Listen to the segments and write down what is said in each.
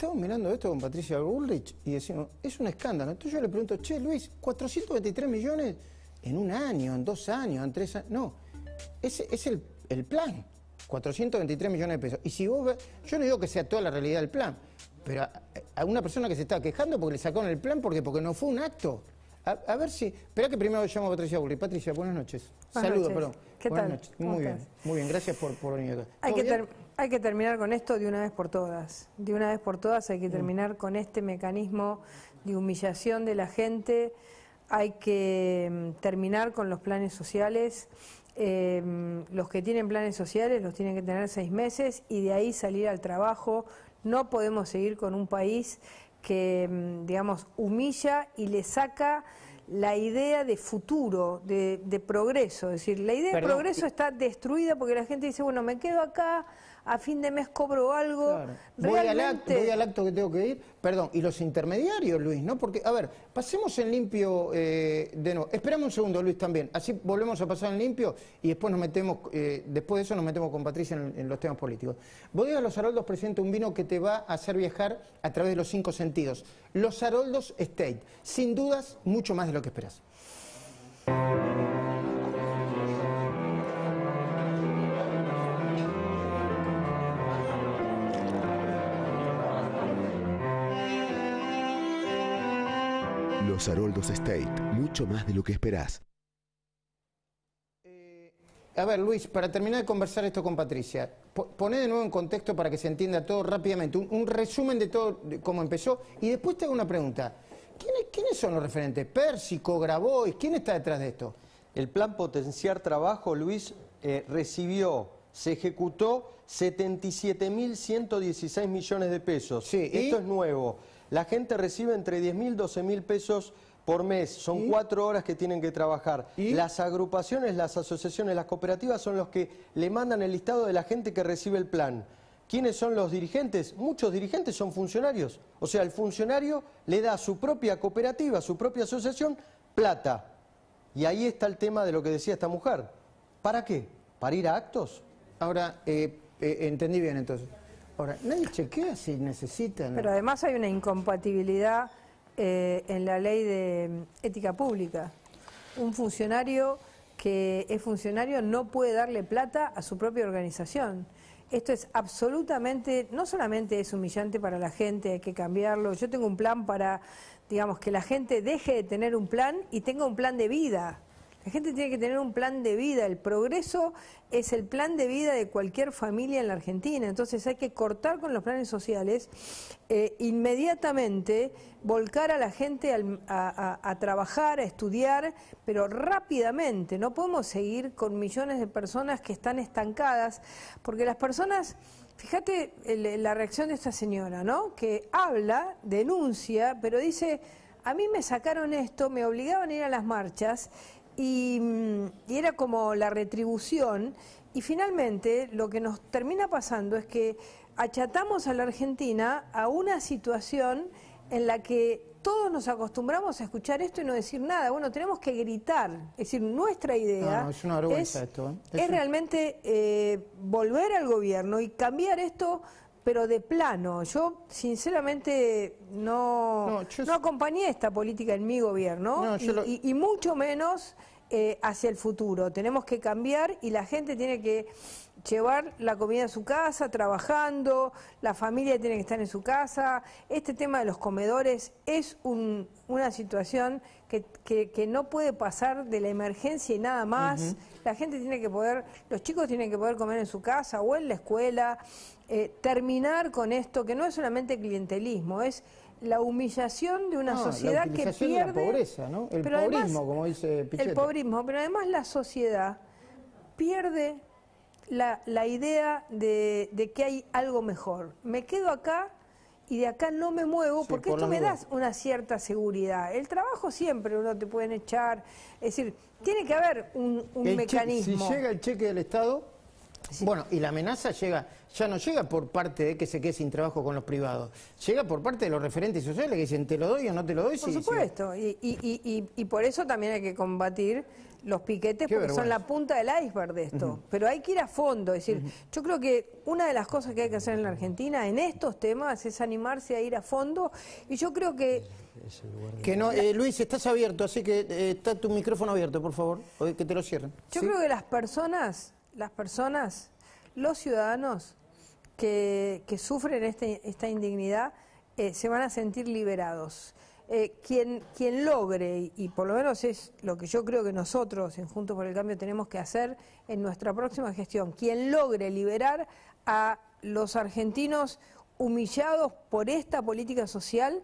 Estamos mirando esto con Patricia Bullrich y decimos, es un escándalo. Entonces yo le pregunto, che, Luis, 423 millones en un año, en dos años, en tres años. No, ese es el, plan. 423 millones de pesos. Y si vos yo no digo que sea toda la realidad del plan, pero a, una persona que se está quejando porque le sacaron el plan, porque, porque no fue un acto. A, ver si. Espera que primero llamo a Patricia Bullrich. Patricia, buenas noches. Saludos, perdón. ¿Qué tal? Muy bien, muy bien. Gracias por, por venir acá. Hay que, hay que terminar con esto de una vez por todas. De una vez por todas hay que terminar con este mecanismo de humillación de la gente. Hay que mm, terminar con los planes sociales. Eh, mm, los que tienen planes sociales los tienen que tener seis meses y de ahí salir al trabajo. No podemos seguir con un país que, mm, digamos, humilla y le saca la idea de futuro, de, progreso. Es decir, la idea de progreso está destruida porque la gente dice, bueno, me quedo acá a fin de mes cobro algo. Voy, al acto, que tengo que ir. Perdón, y los intermediarios, Luis, ¿no? Porque, a ver, pasemos en limpio eh, de nuevo. Esperamos un segundo, Luis, también. Así volvemos a pasar en limpio y después nos metemos, eh, después de eso nos metemos con Patricia en, los temas políticos. a Los Aroldos presidente, un vino que te va a hacer viajar a través de los cinco sentidos. Los Aroldos State. Sin dudas, mucho más de lo que esperas. Haroldos State, mucho más de lo que esperás. Eh, a ver, Luis, para terminar de conversar esto con Patricia, poné de nuevo en contexto para que se entienda todo rápidamente, un, resumen de todo cómo empezó y después te hago una pregunta. ¿Quiénes, son los referentes? Pérsico, Grabois, ¿quién está detrás de esto? El plan Potenciar Trabajo, Luis, eh, recibió, se ejecutó 77.116 millones de pesos. Sí, Esto es nuevo. La gente recibe entre 10 mil, 12 mil pesos por mes. Son cuatro horas que tienen que trabajar. Las agrupaciones, las asociaciones, las cooperativas son los que le mandan el listado de la gente que recibe el plan. ¿Quiénes son los dirigentes? Muchos dirigentes son funcionarios. O sea, el funcionario le da a su propia cooperativa, a su propia asociación, plata. Y ahí está el tema de lo que decía esta mujer. ¿Para qué? ¿Para ir a actos? Ahora, eh, eh, entendí bien entonces. Ahora, nadie chequea si necesitan... Pero además hay una incompatibilidad eh, en la ley de mm, ética pública. Un funcionario que es funcionario no puede darle plata a su propia organización. Esto es absolutamente, no solamente es humillante para la gente, hay que cambiarlo. Yo tengo un plan para, digamos, que la gente deje de tener un plan y tenga un plan de vida. La gente tiene que tener un plan de vida. El progreso es el plan de vida de cualquier familia en la Argentina. Entonces hay que cortar con los planes sociales, eh, inmediatamente volcar a la gente a, a trabajar, a estudiar, pero rápidamente. No podemos seguir con millones de personas que están estancadas, porque las personas... Fíjate la reacción de esta señora, ¿no? Que habla, denuncia, pero dice, a mí me sacaron esto, me obligaban a ir a las marchas Mm, y, era como la retribución y finalmente lo que nos termina pasando es que achatamos a la Argentina a una situación en la que todos nos acostumbramos a escuchar esto y no decir nada. Bueno, tenemos que gritar. Es decir, nuestra idea es, realmente volver al gobierno y cambiar esto pero de plano, yo sinceramente no, no, acompañé esta política en mi gobierno y, mucho menos eh, hacia el futuro. Tenemos que cambiar y la gente tiene que llevar la comida a su casa, trabajando, la familia tiene que estar en su casa. Este tema de los comedores es una situación que, no puede pasar de la emergencia y nada más. La gente tiene que poder, los chicos tienen que poder comer en su casa o en la escuela. Eh, terminar con esto, que no es solamente clientelismo, es la humillación de una ah, sociedad que pierde... De la pobreza, ¿no? El pobrismo, como dice Pichetto. El pobrismo, pero además la sociedad pierde la, idea de, que hay algo mejor. Me quedo acá y de acá no me muevo porque esto me da una cierta seguridad. El trabajo siempre uno te pueden echar. Es decir, tiene que haber un mecanismo. si llega el cheque del Estado bueno, y la amenaza llega, ya no llega por parte de que se quede sin trabajo con los privados, llega por parte de los referentes sociales que dicen te lo doy o no te lo doy. Por supuesto, Y, por eso también hay que combatir los piquetes porque son la punta del iceberg de esto. Pero hay que ir a fondo, es decir, yo creo que una de las cosas que hay que hacer en la Argentina en estos temas es animarse a ir a fondo y yo creo que... no, eh, Luis, estás abierto, así que eh, está tu micrófono abierto, por favor, que te lo cierren. Yo creo que las personas las personas, los ciudadanos que, sufren este, esta indignidad eh, se van a sentir liberados. Eh, quien, logre, y, por lo menos es lo que yo creo que nosotros en Juntos por el Cambio tenemos que hacer en nuestra próxima gestión, quien logre liberar a los argentinos humillados por esta política social,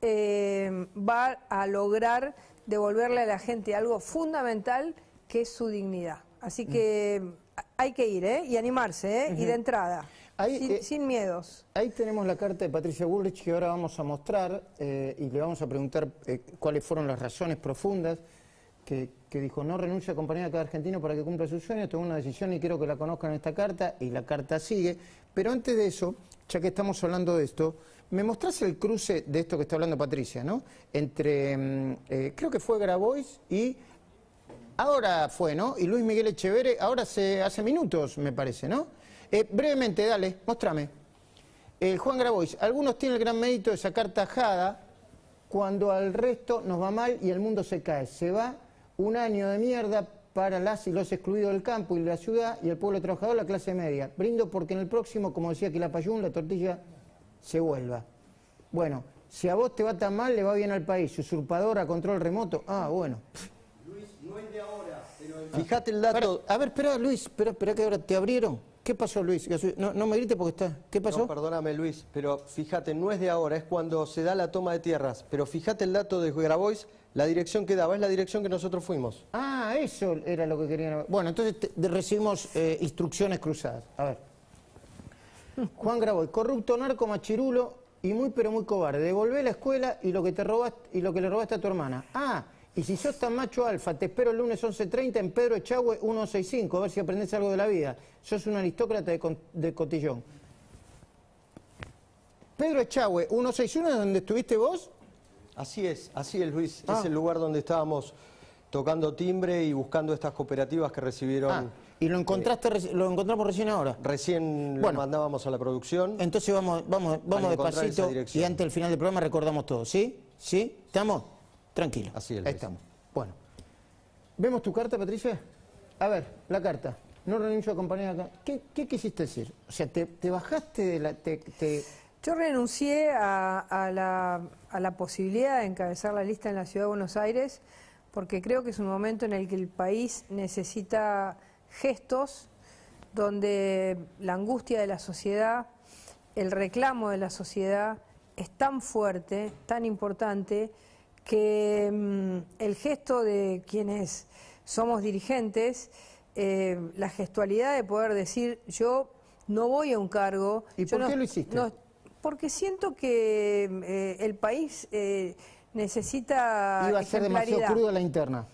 eh, va a lograr devolverle a la gente algo fundamental que es su dignidad. Así que mm hay que ir, ¿eh? Y animarse, ¿eh? Y de entrada. Eh, sin, miedos. Ahí tenemos la carta de Patricia Bullrich que ahora vamos a mostrar eh, y le vamos a preguntar eh, cuáles fueron las razones profundas que, dijo no renuncia a compañía de cada argentino para que cumpla sus sueños, tengo una decisión y quiero que la conozcan esta carta y la carta sigue. Pero antes de eso, ya que estamos hablando de esto, me mostrás el cruce de esto que está hablando Patricia, ¿no? Entre, mm, creo que fue Grabois y Ahora fue, ¿no? Y Luis Miguel Echevere, ahora se, hace minutos, me parece, ¿no? Eh, brevemente, dale, mostrame. Eh, Juan Grabois, algunos tienen el gran mérito de sacar tajada cuando al resto nos va mal y el mundo se cae. Se va un año de mierda para las y los excluidos del campo y la ciudad y el pueblo trabajador, la clase media. Brindo porque en el próximo, como decía Quilapayún, la tortilla se vuelva. Bueno, si a vos te va tan mal, le va bien al país. a control remoto. Ah, bueno de ahora. Fijate el dato. a ver, espera, Luis, espera, espera que ahora te abrieron. ¿Qué pasó, Luis? No, no me grite porque está. ¿Qué pasó? No, perdóname, Luis, pero fíjate, no es de ahora, es cuando se da la toma de tierras. Pero fíjate el dato de Grabois, la dirección que daba, es la dirección que nosotros fuimos. Ah, eso era lo que querían. Bueno, entonces recibimos eh, instrucciones cruzadas. A ver. Juan Grabois, corrupto narco machirulo y muy pero muy cobarde. Devolvé la escuela y lo que te robaste, y lo que le robaste a tu hermana. Ah, y si sos tan macho alfa, te espero el lunes 11.30 en Pedro Echagüe 165, a ver si aprendes algo de la vida. Sos un aristócrata de, cotillón. Pedro Echagüe 161 es donde estuviste vos. Así es, así es Luis, es ah. el lugar donde estábamos tocando timbre y buscando estas cooperativas que recibieron. Ah, y lo eh, encontraste, lo encontramos recién ahora. Recién lo mandábamos a la producción. Entonces vamos, vamos, vamos despacito y antes el final del programa recordamos todo, ¿sí? ¿Sí? ¿Estamos? Tranquilo. Así estamos. Bueno. ¿Vemos tu carta, Patricia? A ver, la carta. No renuncio a acompañar acá. ¿Qué, quisiste decir? O sea, te, bajaste de la... Yo renuncié a la posibilidad de encabezar la lista en la Ciudad de Buenos Aires porque creo que es un momento en el que el país necesita gestos donde la angustia de la sociedad, el reclamo de la sociedad es tan fuerte, tan importante, que mm, el gesto de quienes somos dirigentes, eh, la gestualidad de poder decir yo no voy a un cargo. ¿Y por qué lo hiciste? porque siento que eh, el país necesita eh, necesita. Iba a ser demasiado crudo la interna.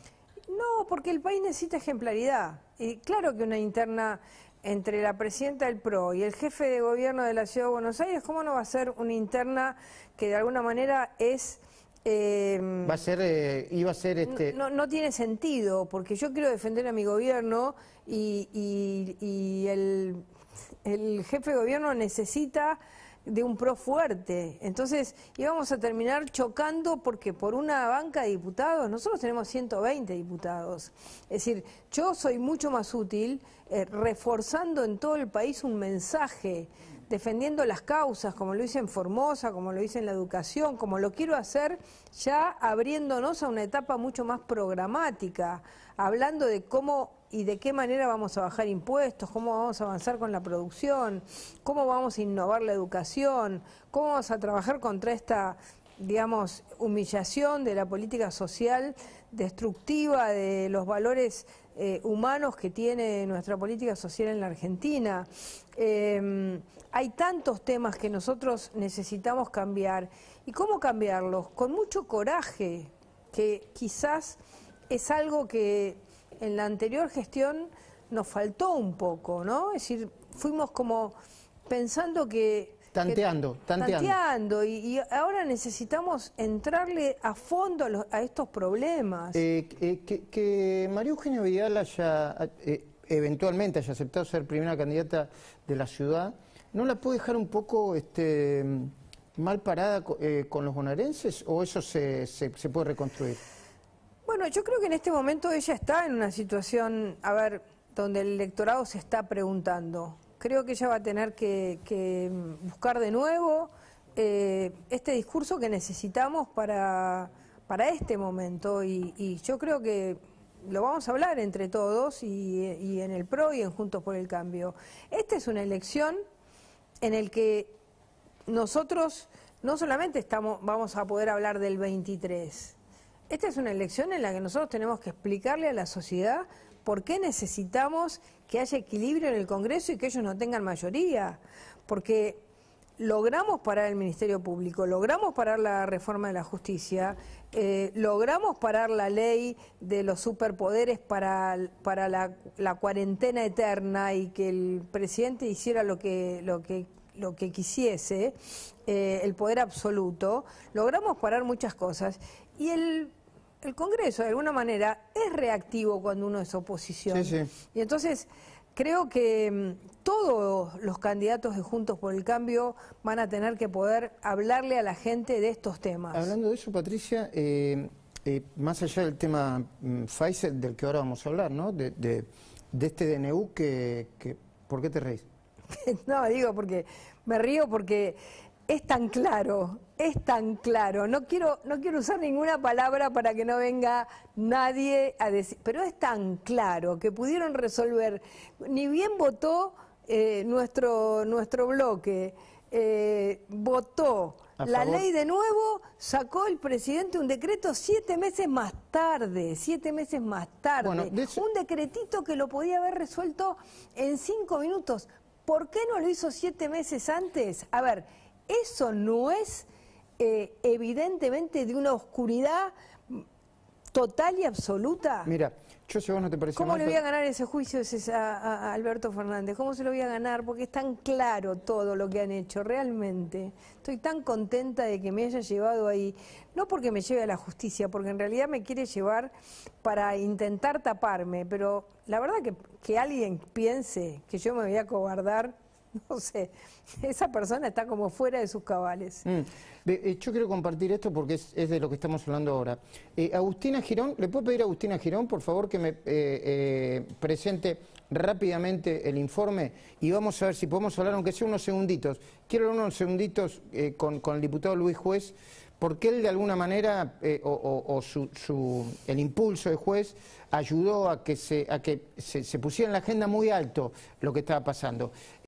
No, porque el país necesita ejemplaridad. Y claro que una interna entre la presidenta del PRO y el jefe de gobierno de la Ciudad de Buenos Aires, ¿cómo no va a ser una interna que de alguna manera es Em, ser, eh, iba a ser este... No, no, tiene sentido, porque yo quiero defender a mi gobierno y, el, jefe de gobierno necesita de un pro fuerte. Entonces íbamos a terminar chocando porque por una banca de diputados, nosotros tenemos 120 diputados. Es decir, yo soy mucho más útil eh, reforzando en todo el país un mensaje defendiendo las causas, como lo hice en Formosa, como lo hice en la educación, como lo quiero hacer ya abriéndonos a una etapa mucho más programática, hablando de cómo y de qué manera vamos a bajar impuestos, cómo vamos a avanzar con la producción, cómo vamos a innovar la educación, cómo vamos a trabajar contra esta digamos, humillación de la política social destructiva de los valores eh, humanos que tiene nuestra política social en la Argentina. Em, hay tantos temas que nosotros necesitamos cambiar. ¿Y cómo cambiarlos? Con mucho coraje, que quizás es algo que en la anterior gestión nos faltó un poco, ¿no? Es decir, fuimos como pensando que Tanteando, tanteando. Tanteando, y, ahora necesitamos entrarle a fondo a, estos problemas. Eh, eh, que, María Eugenia Vidal haya, eh, eventualmente haya aceptado ser primera candidata de la ciudad, ¿no la puede dejar un poco... este mal parada con los bonaerenses o eso se, puede reconstruir? Bueno, yo creo que en este momento ella está en una situación, a ver, donde el electorado se está preguntando, Creo que ella va a tener que, buscar de nuevo eh, este discurso que necesitamos para, para este momento y, yo creo que lo vamos a hablar entre todos y, en el PRO y en Juntos por el Cambio. Esta es una elección en la que nosotros no solamente estamos, vamos a poder hablar del 23, esta es una elección en la que nosotros tenemos que explicarle a la sociedad por qué necesitamos que haya equilibrio en el Congreso y que ellos no tengan mayoría, porque logramos parar el Ministerio Público, logramos parar la reforma de la justicia, eh, logramos parar la ley de los superpoderes para, para la, cuarentena eterna y que el presidente hiciera lo que, lo que, lo que quisiese, eh, el poder absoluto, logramos parar muchas cosas. Y el el Congreso, de alguna manera, es reactivo cuando uno es oposición. Sí, sí. Y entonces, creo que mm, todos los candidatos de Juntos por el Cambio van a tener que poder hablarle a la gente de estos temas. Hablando de eso, Patricia, eh, eh, más allá del tema Pfizer, mm, del que ahora vamos a hablar, ¿no? De, este DNU que, ¿Por qué te reís? no, digo, porque me río porque es tan claro, es tan claro. No quiero, no quiero usar ninguna palabra para que no venga nadie a decir, pero es tan claro que pudieron resolver. Ni bien votó eh, nuestro, bloque, eh, votó la ley de nuevo, sacó el presidente un decreto siete meses más tarde, siete meses más tarde. Un decretito que lo podía haber resuelto en cinco minutos. ¿Por qué no lo hizo siete meses antes? A ver, eso no es eh, evidentemente de una oscuridad total y absoluta. Mira, yo si vos no te parece ¿Cómo le voy a ganar ese juicio a, Alberto Fernández? ¿Cómo se lo voy a ganar? Porque es tan claro todo lo que han hecho, realmente. Estoy tan contenta de que me haya llevado ahí. No porque me lleve a la justicia, porque en realidad me quiere llevar para intentar taparme. Pero la verdad que, que alguien piense que yo me voy a cobardar no sé, esa persona está como fuera de sus cabales. Mm. Eh, yo quiero compartir esto porque es, de lo que estamos hablando ahora. Eh, Agustina Girón, ¿le puedo pedir a Agustina Girón, por favor, que me eh, presente rápidamente el informe y vamos a ver si podemos hablar, aunque sea unos segunditos? Quiero hablar unos segunditos con, el diputado Luis Juez, porque él de alguna manera, o, el impulso de juez, ayudó a que, se pusiera en la agenda muy alto lo que estaba pasando.